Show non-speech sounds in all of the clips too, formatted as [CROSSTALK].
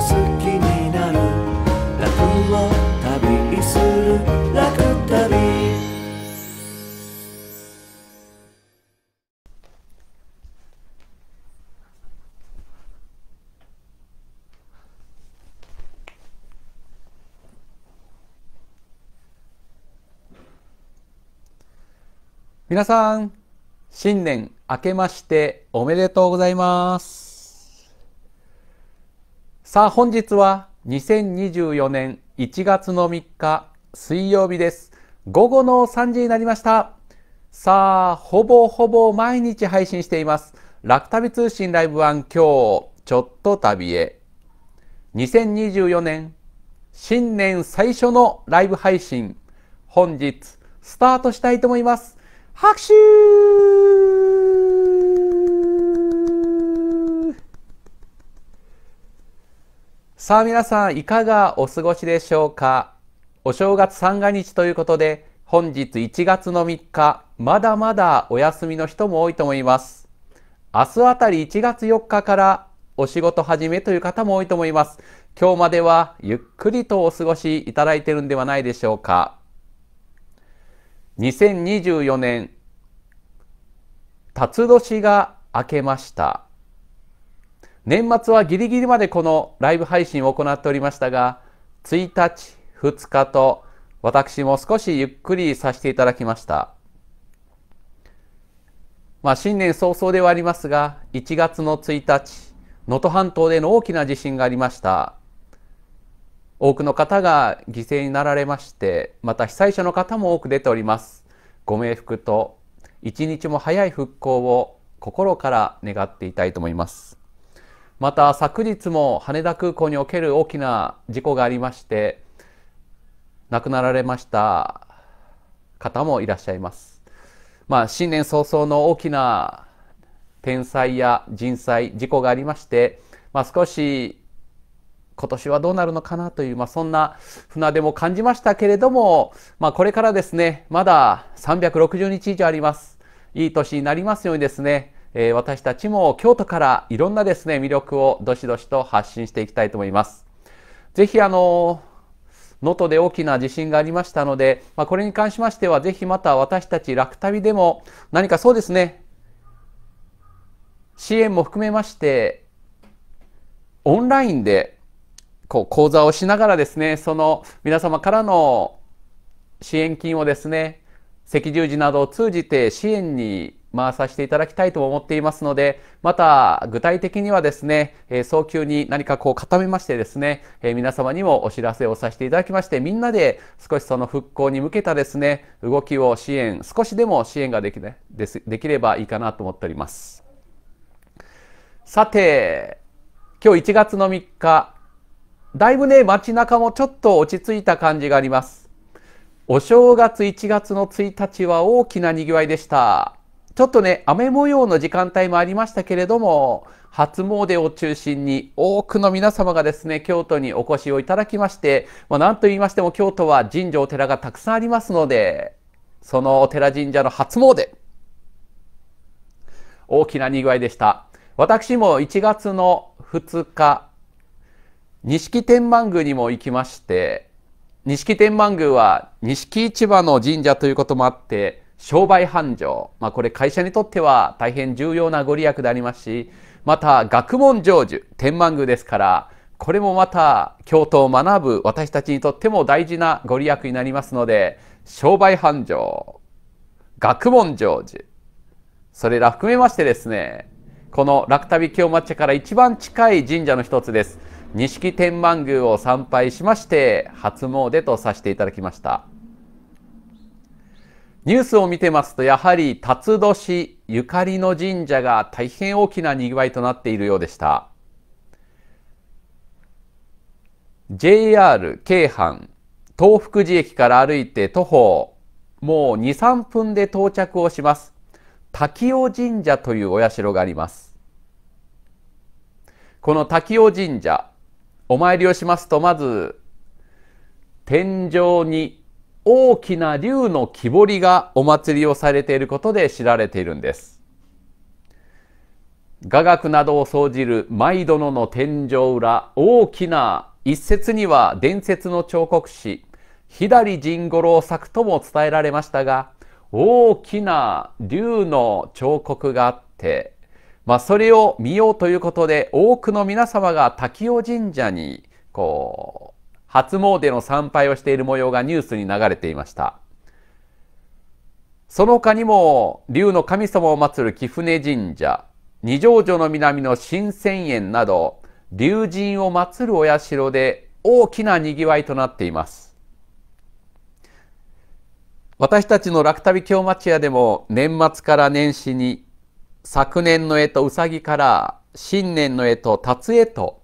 好きになる楽を旅する楽旅皆さん新年明けましておめでとうございますさあ本日は2024年1月の3日水曜日です。午後の3時になりました。さあ、ほぼほぼ毎日配信しています。楽旅通信ライブワン今日、ちょっと旅へ。2024年、新年最初のライブ配信、本日、スタートしたいと思います。拍手さあ皆さんいかがお過ごしでしょうかお正月三が日ということで本日1月の3日まだまだお休みの人も多いと思います明日あたり1月4日からお仕事始めという方も多いと思います今日まではゆっくりとお過ごしいただいているんではないでしょうか2024年辰年が明けました年末はギリギリまでこのライブ配信を行っておりましたが、1日、2日と私も少しゆっくりさせていただきました。まあ新年早々ではありますが、1月の1日、能登半島での大きな地震がありました。多くの方が犠牲になられまして、また被災者の方も多く出ております。ご冥福と一日も早い復興を心から願っていたいと思います。また昨日も羽田空港における大きな事故がありまして亡くなられました方もいらっしゃいます。まあ、新年早々の大きな天災や人災、事故がありまして、まあ、少し今年はどうなるのかなという、まあ、そんな船出も感じましたけれども、まあ、これからですね、まだ360日以上あります。いい年になりますようにですね、えー、私たちも京都からいろんなですね、魅力をどしどしと発信していきたいと思います。ぜひあの能登で大きな地震がありましたので、まあ、これに関しましては、ぜひまた私たち楽旅でも、何かそうですね、支援も含めまして、オンラインでこう講座をしながらですね、その皆様からの支援金をですね、赤十字などを通じて支援に回させていただきたいと思っていますので、また具体的にはですね、えー、早急に何かこう固めましてですね、えー、皆様にもお知らせをさせていただきまして、みんなで少しその復興に向けたですね、動きを支援、少しでも支援ができ,、ね、ですできればいいかなと思っております。さて、今日1月の3日、だいぶね、街中もちょっと落ち着いた感じがあります。お正月1月の1日は大きな賑わいでした。ちょっとね、雨模様の時間帯もありましたけれども、初詣を中心に多くの皆様がですね、京都にお越しをいただきまして、まあ、なんと言いましても京都は神社お寺がたくさんありますので、そのお寺神社の初詣、大きな賑わいでした。私も1月の2日、錦天満宮にも行きまして、錦天満宮は錦市場の神社ということもあって、商売繁盛、まあ、これ会社にとっては大変重要なご利益でありますしまた学問成就天満宮ですからこれもまた教頭を学ぶ私たちにとっても大事なご利益になりますので商売繁盛学問成就それら含めましてですねこの楽旅京抹茶から一番近い神社の一つです錦天満宮を参拝しまして初詣とさせていただきました。ニュースを見てますとやはり辰年ゆかりの神社が大変大きなにぎわいとなっているようでした JR 京阪東福寺駅から歩いて徒歩もう23分で到着をします滝尾神社というお社がありますこの滝尾神社お参りをしますとまず天井に大きな竜の木彫りがお祭りをされていることで知られているんです雅楽などを総じる舞殿の天井裏大きな一説には伝説の彫刻師左陣五郎作とも伝えられましたが大きな竜の彫刻があって、まあ、それを見ようということで多くの皆様が滝尾神社にこう初詣の参拝をしている模様がニュースに流れていました。その他にも、龍の神様を祀る貴船神社、二条城の南の新千円など、龍神を祀るお社で大きな賑わいとなっています。私たちの楽旅京町屋でも年末から年始に昨年の絵とうさぎから新年の絵と辰絵と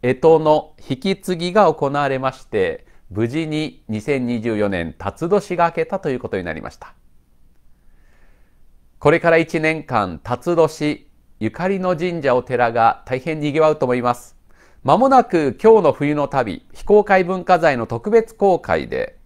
干支の引き継ぎが行われまして無事に2024年辰年が明けたということになりましたこれから1年間辰年ゆかりの神社お寺が大変にぎわうと思いますまもなく今日の冬の旅非公開文化財の特別公開で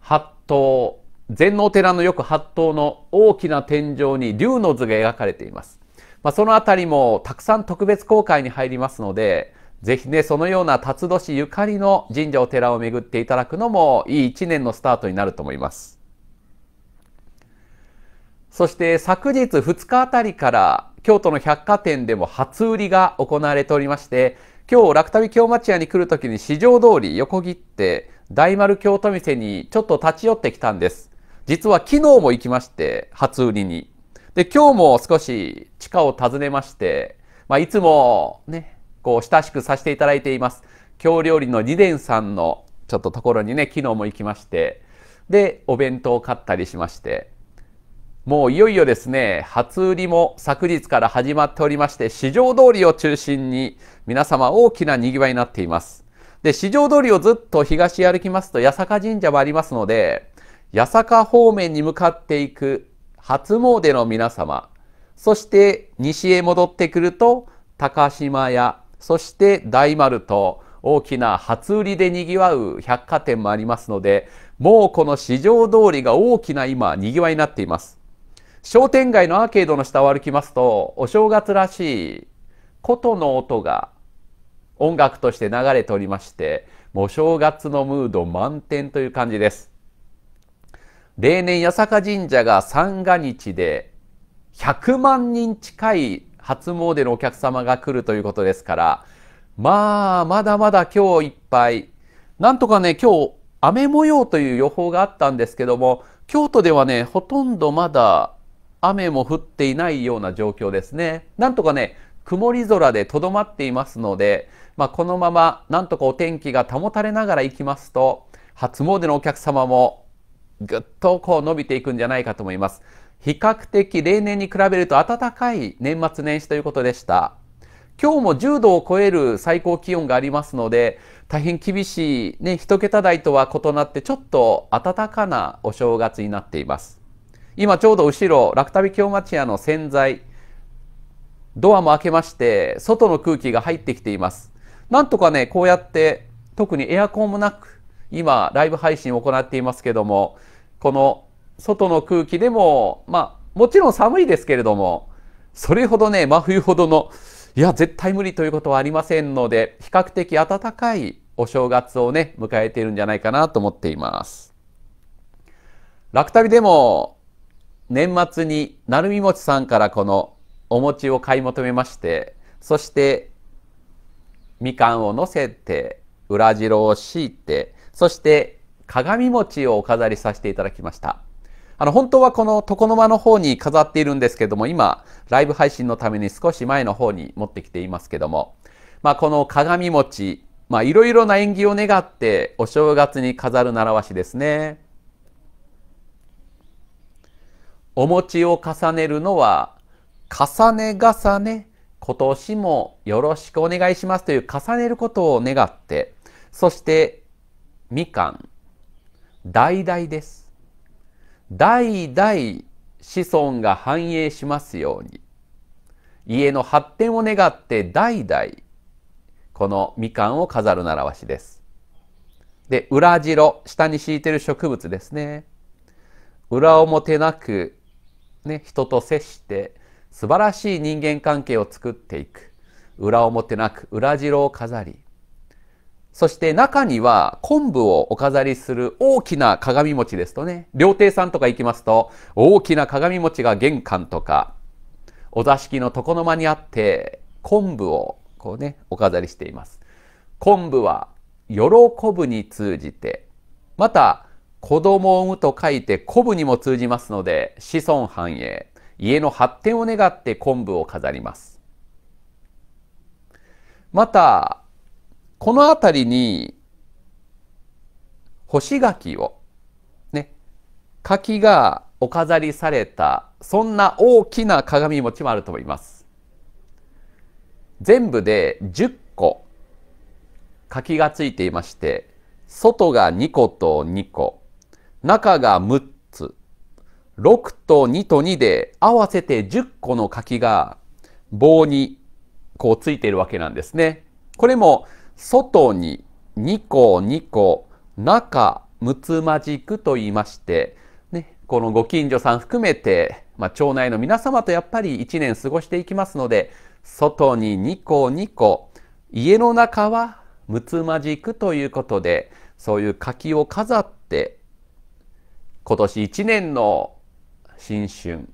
八頭禅のお寺のよく八頭の大きな天井に龍の図が描かれていますまあ、そのあたりもたくさん特別公開に入りますので、ぜひね、そのような辰年ゆかりの神社お寺を巡っていただくのもいい一年のスタートになると思います。そして昨日2日あたりから京都の百貨店でも初売りが行われておりまして、今日、楽旅京町屋に来るときに市場通り横切って、大丸京都店にちょっと立ち寄ってきたんです。実は昨日も行きまして、初売りに。で、今日も少し地下を訪ねまして、まあ、いつもね、こう、親しくさせていただいています。京料理の二伝さんのちょっとところにね、昨日も行きまして、で、お弁当を買ったりしまして、もういよいよですね、初売りも昨日から始まっておりまして、市場通りを中心に皆様大きな賑わいになっています。で、市場通りをずっと東へ歩きますと八坂神社もありますので、八坂方面に向かっていく初詣の皆様、そして西へ戻ってくると高島屋、そして大丸と大きな初売りでにぎわう百貨店もありますので、もうこの市場通りが大きな今、にぎわいになっています。商店街のアーケードの下を歩きますと、お正月らしい琴の音が音楽として流れておりまして、もう正月のムード満点という感じです。例年八坂神社が三が日で100万人近い初詣のお客様が来るということですから、まあ、まだまだ今日いっぱい。なんとかね、今日雨模様という予報があったんですけども、京都ではね、ほとんどまだ雨も降っていないような状況ですね。なんとかね、曇り空でとどまっていますので、まあ、このままなんとかお天気が保たれながら行きますと、初詣のお客様もぐっとこう伸びていくんじゃないかと思います。比較的例年に比べると暖かい年末年始ということでした。今日も10度を超える最高気温がありますので、大変厳しい、ね、1桁台とは異なって、ちょっと暖かなお正月になっています。今ちょうど後ろ、楽旅京町屋の洗剤、ドアも開けまして、外の空気が入ってきています。なんとかね、こうやって、特にエアコンもなく、今、ライブ配信を行っていますけども、この外の空気でも、まあ、もちろん寒いですけれども、それほどね、真冬ほどの、いや、絶対無理ということはありませんので、比較的暖かいお正月をね、迎えているんじゃないかなと思っています。楽旅でも、年末になるみもちさんからこのお餅を買い求めまして、そしてみかんを乗せて、裏白を敷いて、そして鏡餅をお飾りさせていただきました。あの、本当はこの床の間の方に飾っているんですけども、今、ライブ配信のために少し前の方に持ってきていますけども、まあ、この鏡餅、まあ、いろいろな縁起を願って、お正月に飾る習わしですね。お餅を重ねるのは、重ね重ね、今年もよろしくお願いしますという重ねることを願って、そして、みかん、代々です。代々子孫が繁栄しますように。家の発展を願って代々このみかんを飾る習わしです。で裏白下に敷いてる植物ですね。裏表なく、ね、人と接して素晴らしい人間関係を作っていく裏表なく裏白を飾りそして中には昆布をお飾りする大きな鏡餅ですとね、料亭さんとか行きますと、大きな鏡餅が玄関とか、お座敷の床の間にあって、昆布をこうね、お飾りしています。昆布は喜ぶに通じて、また、子供を産むと書いて昆布にも通じますので、子孫繁栄、家の発展を願って昆布を飾ります。また、この辺りに干し柿をね柿がお飾りされたそんな大きな鏡餅もあると思います全部で10個柿がついていまして外が2個と2個中が6つ6と2と2で合わせて10個の柿が棒にこうついているわけなんですねこれも外に2個2個中むつまじくと言いまして、ね、このご近所さん含めて、まあ、町内の皆様とやっぱり一年過ごしていきますので外に2個2個家の中はむつまじくということでそういう柿を飾って今年一年の新春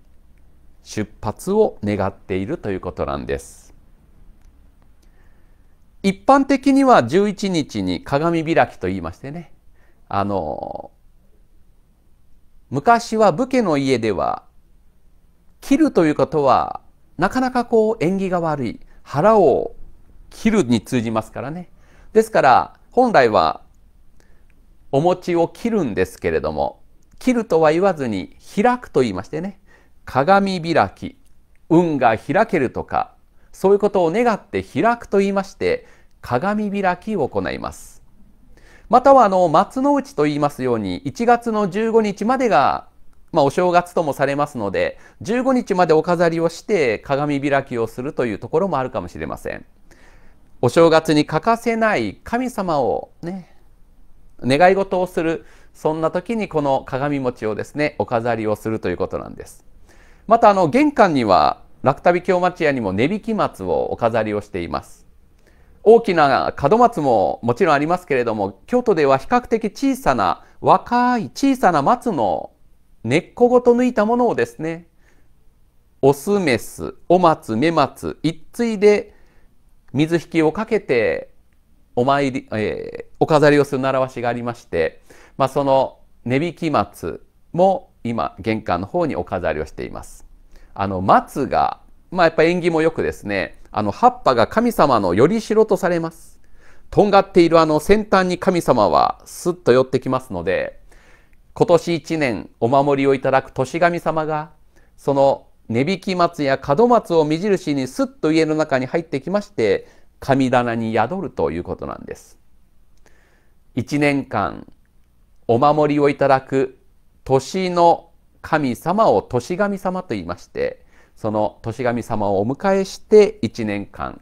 出発を願っているということなんです。一般的には11日に鏡開きと言いましてね、あの、昔は武家の家では、切るということは、なかなかこう縁起が悪い、腹を切るに通じますからね。ですから、本来は、お餅を切るんですけれども、切るとは言わずに、開くと言いましてね、鏡開き、運が開けるとか、そういうことを願って開くと言いまして、鏡開きを行います。またはあの、松の内と言いますように、1月の15日までが、まあ、お正月ともされますので、15日までお飾りをして鏡開きをするというところもあるかもしれません。お正月に欠かせない神様をね、願い事をする、そんな時にこの鏡餅をですね、お飾りをするということなんです。またあの、玄関には楽旅京町屋にも値引き松をお飾りをしています。大きな門松ももちろんありますけれども、京都では比較的小さな、若い小さな松の根っこごと抜いたものをですね、オスメス、お松、メ松、一対で水引きをかけてお参り、えー、お飾りをする習わしがありまして、まあ、その値引き松も今玄関の方にお飾りをしています。あの松が、まあ、やっぱ縁起もよくですねあの葉っぱが神様のよりしろとされます。とんがっているあの先端に神様はすっと寄ってきますので今年一年お守りをいただく年神様がその値引き松や門松を目印にすっと家の中に入ってきまして神棚に宿るということなんです。一年間お守りをいただく年の神様を年神様と言いましてその年神様をお迎えして1年間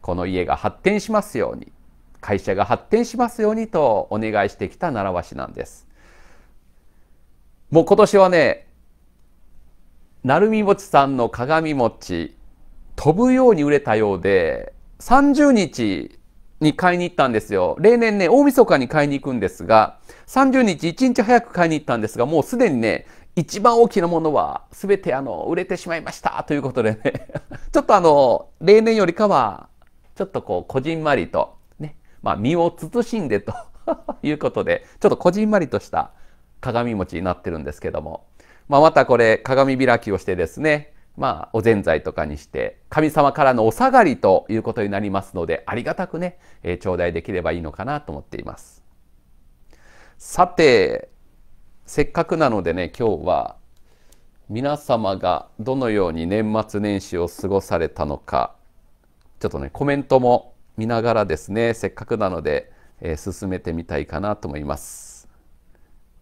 この家が発展しますように会社が発展しますようにとお願いしてきた習わしなんです。もう今年はね鳴海餅さんの鏡餅飛ぶように売れたようで30日に買いに行ったんですよ。例年ね、大晦日に買いに行くんですが、30日1日早く買いに行ったんですが、もうすでにね、一番大きなものは全てあの売れてしまいましたということでね [LAUGHS] ちょっとあの例年よりかはちょっとこうこじんまりとねまあ身を慎んでと [LAUGHS] いうことでちょっとこじんまりとした鏡餅になってるんですけども、まあ、またこれ鏡開きをしてですねまあおぜんざいとかにして神様からのお下がりということになりますのでありがたくね、え頂戴できればいいのかなと思っています。さてせっかくなのでね今日は皆様がどのように年末年始を過ごされたのかちょっとねコメントも見ながらですねせっかくなので、えー、進めてみたいかなと思います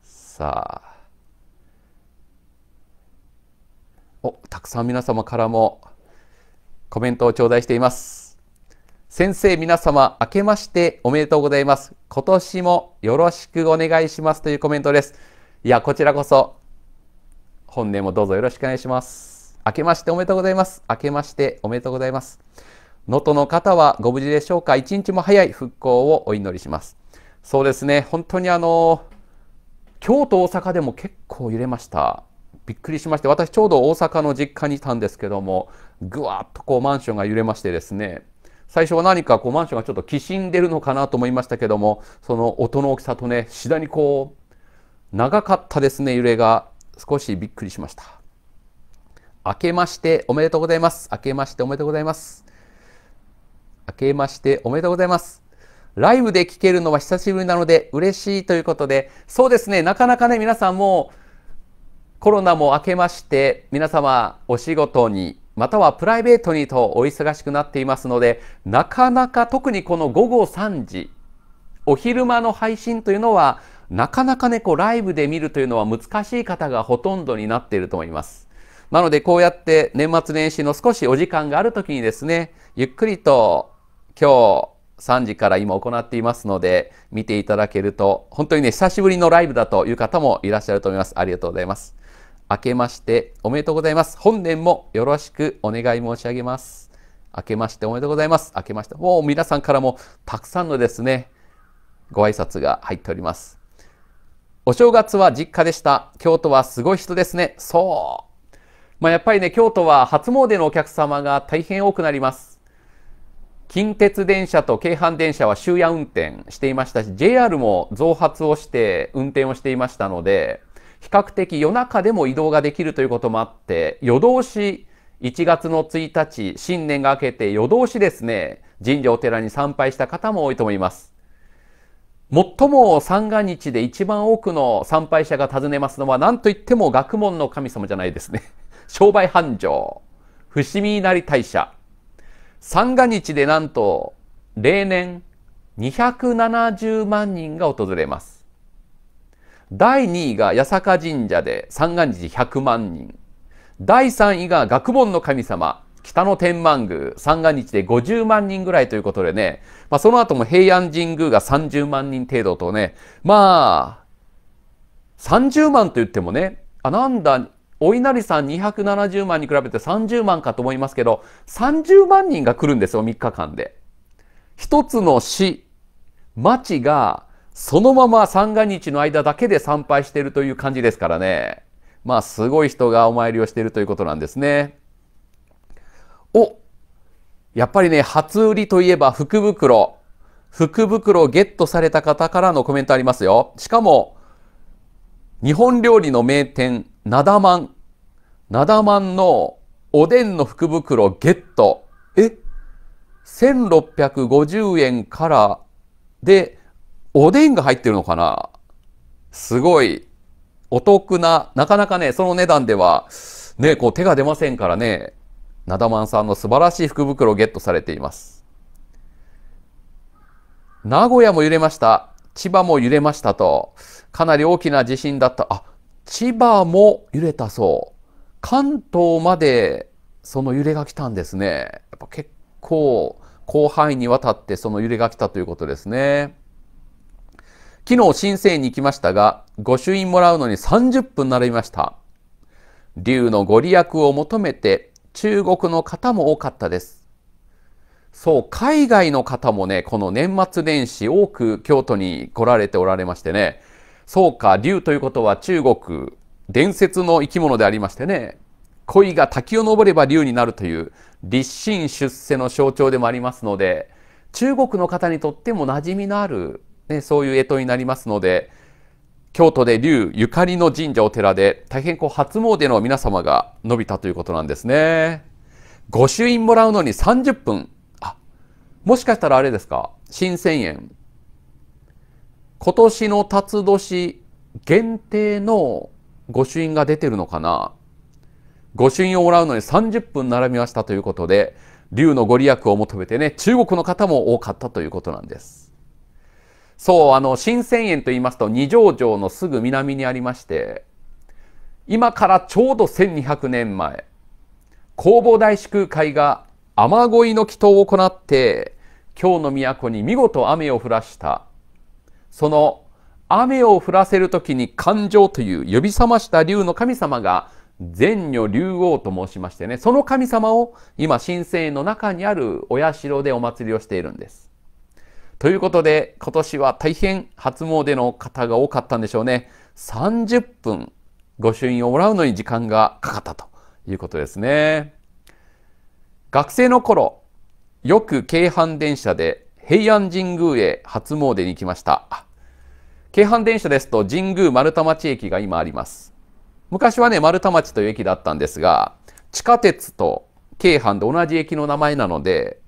さあおたくさん皆様からもコメントを頂戴しています先生皆様明けましておめでとうございます今年もよろしくお願いしますというコメントですいや、こちらこそ、本年もどうぞよろしくお願いします。明けましておめでとうございます。明けましておめでとうございます。能登の方はご無事でしょうか一日も早い復興をお祈りします。そうですね、本当にあの、京都、大阪でも結構揺れました。びっくりしまして、私ちょうど大阪の実家にいたんですけども、ぐわっとこうマンションが揺れましてですね、最初は何かこうマンションがちょっときしんでるのかなと思いましたけども、その音の大きさとね、次第にこう、長かったですね、揺れが。少しびっくりしました。明けましておめでとうございます。明けましておめでとうございます。明けましておめでとうございます。ライブで聞けるのは久しぶりなので嬉しいということで、そうですね、なかなかね、皆さんもコロナも明けまして、皆様お仕事に、またはプライベートにとお忙しくなっていますので、なかなか特にこの午後3時、お昼間の配信というのはなかなかね、こうライブで見るというのは難しい方がほとんどになっていると思います。なのでこうやって年末年始の少しお時間がある時にですね、ゆっくりと今日3時から今行っていますので、見ていただけると、本当にね、久しぶりのライブだという方もいらっしゃると思います。ありがとうございます。明けましておめでとうございます。本年もよろしくお願い申し上げます。明けましておめでとうございます。明けまして、もう皆さんからもたくさんのですね、ご挨拶が入っております。お正月は実家でした。京都はすごい人ですね。そう。まあ、やっぱりね、京都は初詣のお客様が大変多くなります。近鉄電車と京阪電車は終夜運転していましたし、JR も増発をして運転をしていましたので、比較的夜中でも移動ができるということもあって、夜通し1月の1日、新年が明けて夜通しですね、神社お寺に参拝した方も多いと思います。最も三が日で一番多くの参拝者が訪ねますのは何といっても学問の神様じゃないですね。[LAUGHS] 商売繁盛。伏見稲荷大社。三が日でなんと例年270万人が訪れます。第2位が八坂神社で三が日100万人。第3位が学問の神様、北の天満宮、三が日で50万人ぐらいということでね、まあ、その後も平安神宮が30万人程度とね、まあ、30万と言ってもね、あ、なんだ、お稲荷さん270万に比べて30万かと思いますけど、30万人が来るんですよ、3日間で。一つの市、町が、そのまま三が日の間だけで参拝しているという感じですからね。まあ、すごい人がお参りをしているということなんですね。おやっぱりね、初売りといえば福袋。福袋をゲットされた方からのコメントありますよ。しかも、日本料理の名店、なだまん。なだまんのおでんの福袋ゲット。え ?1650 円からで、おでんが入ってるのかなすごい、お得な、なかなかね、その値段では、ね、こう手が出ませんからね、なだまんさんの素晴らしい福袋をゲットされています。名古屋も揺れました。千葉も揺れましたと。かなり大きな地震だった。あ、千葉も揺れたそう。関東までその揺れが来たんですね。やっぱ結構広範囲にわたってその揺れが来たということですね。昨日申請に行きましたが、御朱印もらうのに30分並びました。竜のご利益を求めて中国の方も多かったです。そう、海外の方もね、この年末年始多く京都に来られておられましてね、そうか、竜ということは中国、伝説の生き物でありましてね、鯉が滝を登れば竜になるという立身出世の象徴でもありますので、中国の方にとっても馴染みのある、ね、そういう干支になりますので、京都で龍ゆかりの神社お寺で大変こう初詣の皆様が伸びたということなんですね。御朱印もらうのに30分。あ、もしかしたらあれですか新千円。今年の辰年限定の御朱印が出てるのかな御朱印をもらうのに30分並びましたということで、龍のご利益を求めてね、中国の方も多かったということなんです。そう、あの、新千円と言いますと、二条城のすぐ南にありまして、今からちょうど1200年前、弘法大師空海が雨乞いの祈祷を行って、京の都に見事雨を降らした。その雨を降らせる時に感情という呼び覚ました竜の神様が善女竜王と申しましてね、その神様を今神聖の中にあるお社でお祭りをしているんです。ということで、今年は大変初詣の方が多かったんでしょうね。30分御朱印をもらうのに時間がかかったということですね。学生の頃、よく京阪電車で平安神宮へ初詣に行きました。京阪電車ですと神宮丸太町駅が今あります。昔はね、丸太町という駅だったんですが、地下鉄と京阪で同じ駅の名前なので、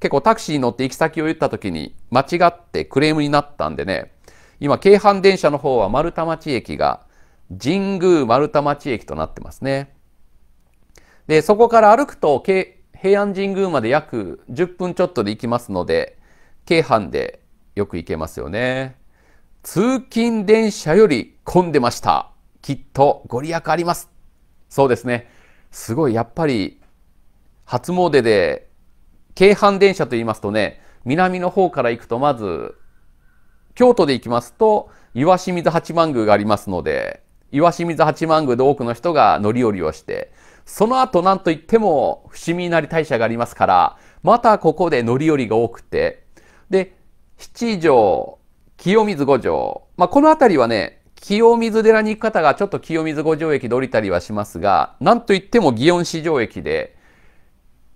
結構タクシーに乗って行き先を言った時に間違ってクレームになったんでね、今、京阪電車の方は丸太町駅が神宮丸太町駅となってますね。で、そこから歩くと平安神宮まで約10分ちょっとで行きますので、京阪でよく行けますよね。通勤電車より混んでました。きっとご利益あります。そうですね。すごい、やっぱり初詣で京阪電車と言いますとね、南の方から行くとまず、京都で行きますと、岩清水八幡宮がありますので、岩清水八幡宮で多くの人が乗り降りをして、その後何と言っても伏見稲荷大社がありますから、またここで乗り降りが多くて、で、七条、清水五条、まあ、この辺りはね、清水寺に行く方がちょっと清水五条駅で降りたりはしますが、なんといっても祇園四条駅で、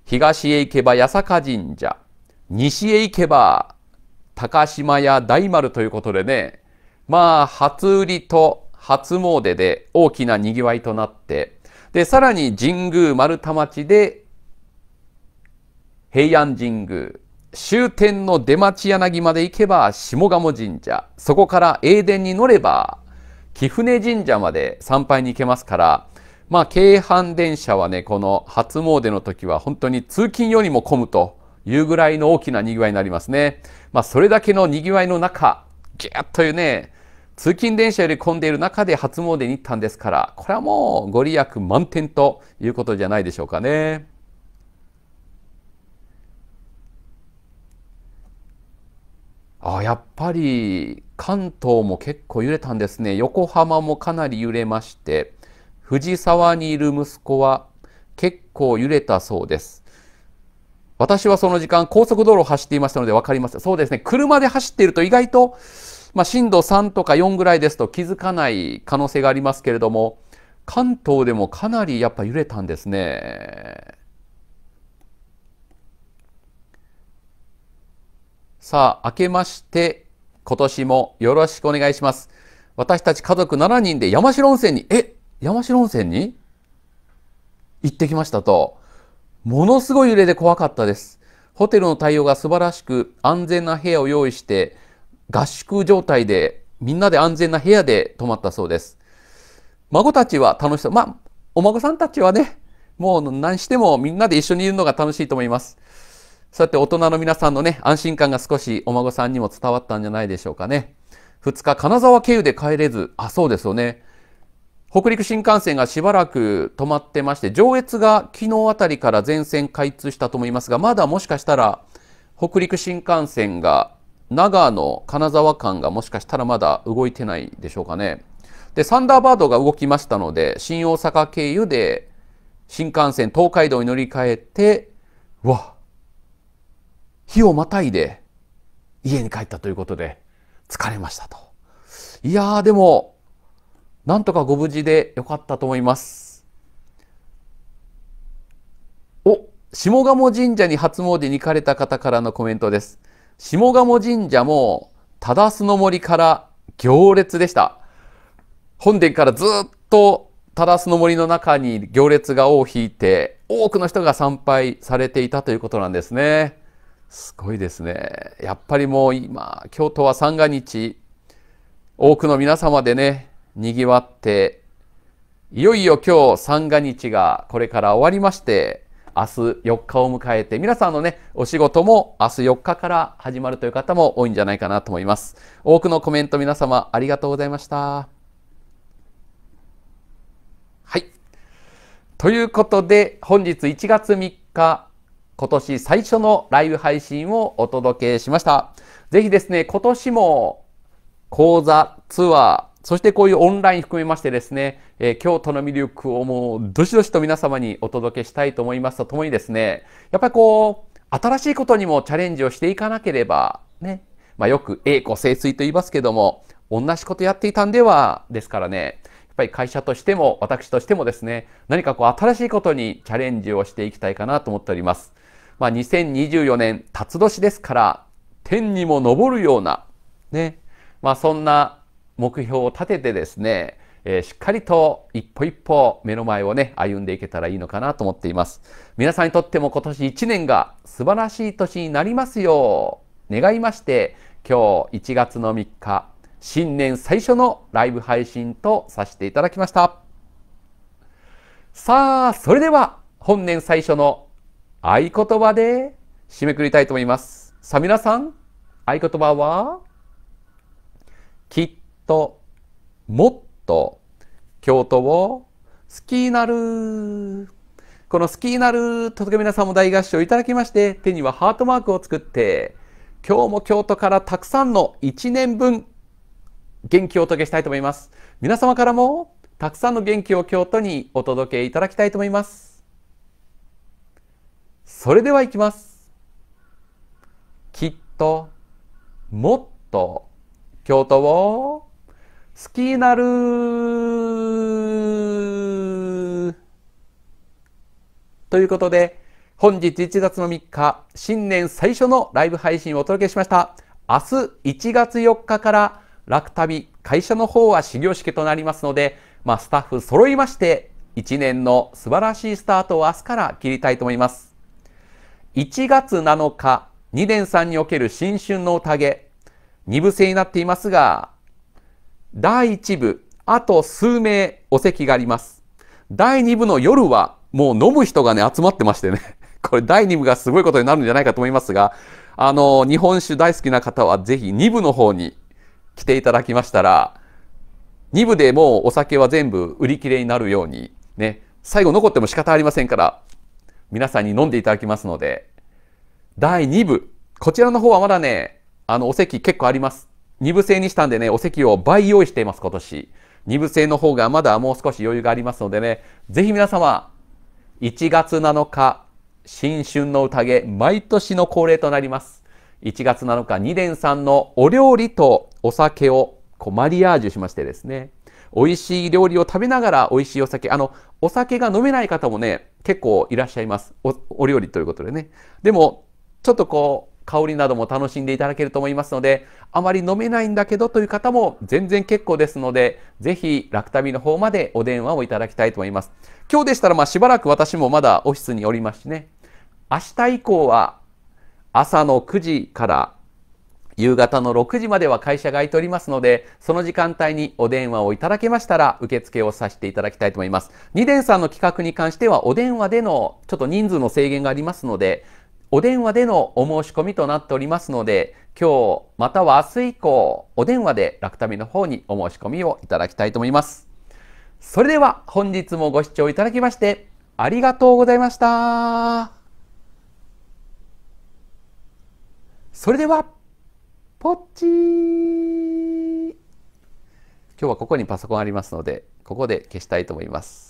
東へ行けば八坂神社、西へ行けば高島屋大丸ということでね、まあ、初売りと初詣で大きな賑わいとなって、で、さらに神宮丸太町で、平安神宮、終点の出町柳まで行けば下鴨神社、そこから英殿に乗れば、貴船神社まで参拝に行けますから、まあ、京阪電車はね、この初詣の時は本当に通勤よりも混むというぐらいの大きな賑わいになりますね。まあ、それだけの賑わいの中、ぎゅっというね、通勤電車より混んでいる中で初詣に行ったんですから、これはもうご利益満点ということじゃないでしょうかね。あやっぱり関東も結構揺れたんですね。横浜もかなり揺れまして、藤沢にいる息子は結構揺れたそうです。私はその時間、高速道路を走っていましたので分かります。そうですね、車で走っていると意外と、まあ、震度3とか4ぐらいですと気づかない可能性がありますけれども、関東でもかなりやっぱ揺れたんですね。さあ、明けまして、今年もよろしくお願いします。私たち家族7人で山城温泉に、え山城温泉に行ってきましたと、ものすごい揺れで怖かったです。ホテルの対応が素晴らしく、安全な部屋を用意して、合宿状態で、みんなで安全な部屋で泊まったそうです。孫たちは楽しそう。まあ、お孫さんたちはね、もう何してもみんなで一緒にいるのが楽しいと思います。そうやって大人の皆さんのね、安心感が少しお孫さんにも伝わったんじゃないでしょうかね。2日、金沢経由で帰れず、あ、そうですよね。北陸新幹線がしばらく止まってまして、上越が昨日あたりから全線開通したと思いますが、まだもしかしたら北陸新幹線が長野、金沢間がもしかしたらまだ動いてないでしょうかね。で、サンダーバードが動きましたので、新大阪経由で新幹線東海道に乗り換えて、わ、日をまたいで家に帰ったということで疲れましたと。いやーでもなんとかご無事でよかったと思います。お、下鴨神社に初詣に行かれた方からのコメントです。下鴨神社も、忠須の森から行列でした。本殿からずっと忠須の森の中に行列が尾を引いて、多くの人が参拝されていたということなんですね。すごいですね。やっぱりもう今、京都は三が日、多くの皆様でね、にぎわっていよいよ今日三が日がこれから終わりまして明日4日を迎えて皆さんのねお仕事も明日4日から始まるという方も多いんじゃないかなと思います多くのコメント皆様ありがとうございましたはいということで本日1月3日今年最初のライブ配信をお届けしました。ぜひですね、今年も講座、ツアー、そしてこういうオンライン含めましてですね、えー、京都の魅力をもうどしどしと皆様にお届けしたいと思いますとともにですね、やっぱりこう、新しいことにもチャレンジをしていかなければ、ね、まあよく栄枯盛水と言いますけども、同じことやっていたんでは、ですからね、やっぱり会社としても私としてもですね、何かこう新しいことにチャレンジをしていきたいかなと思っております。まあ2024年、辰年ですから、天にも昇るような、ね、まあそんな目標を立ててですね、えー、しっかりと一歩一歩目の前をね、歩んでいけたらいいのかなと思っています。皆さんにとっても今年1年が素晴らしい年になりますよう願いまして、今日1月の3日、新年最初のライブ配信とさせていただきました。さあ、それでは本年最初の合言葉で締めくくりたいと思います。さあ皆さん、合言葉は、きっともっと京都を好きになるこの好きになると皆さんも大合唱いただきまして手にはハートマークを作って今日も京都からたくさんの1年分元気をお届けしたいと思います皆様からもたくさんの元気を京都にお届けいただきたいと思いますそれではいきますきっともっと京都を好きなるということで、本日1月の3日、新年最初のライブ配信をお届けしました。明日1月4日から楽旅、会社の方は始業式となりますので、まあ、スタッフ揃いまして、1年の素晴らしいスタートを明日から切りたいと思います。1月7日、2年3における新春の宴、2部制になっていますが、第1部、あと数名お席があります。第2部の夜は、もう飲む人がね、集まってましてね。[LAUGHS] これ第2部がすごいことになるんじゃないかと思いますが、あの、日本酒大好きな方はぜひ2部の方に来ていただきましたら、2部でもうお酒は全部売り切れになるように、ね、最後残っても仕方ありませんから、皆さんに飲んでいただきますので、第2部、こちらの方はまだね、あの、お席結構あります。二部制にしたんでね、お席を倍用意しています、今年。二部制の方がまだもう少し余裕がありますのでね、ぜひ皆様、1月7日、新春の宴、毎年の恒例となります。1月7日、二年さんのお料理とお酒をこうマリアージュしましてですね、美味しい料理を食べながら美味しいお酒、あの、お酒が飲めない方もね、結構いらっしゃいます。おお料理ということでね。でも、ちょっとこう、香りなども楽しんでいただけると思いますので、あまり飲めないんだけどという方も全然結構ですので、ぜひ楽旅の方までお電話をいただきたいと思います。今日でしたらまあしばらく私もまだオフィスにおりますしね、明日以降は朝の9時から夕方の6時までは会社が空いておりますので、その時間帯にお電話をいただけましたら、受付をさせていただきたいと思います。二電さんの企画に関しては、お電話でのちょっと人数の制限がありますので、お電話でのお申し込みとなっておりますので、今日または明日以降、お電話で楽旅の方にお申し込みをいただきたいと思います。それでは本日もご視聴いただきまして、ありがとうございました。それでは、ポッチー今日はここにパソコンありますので、ここで消したいと思います。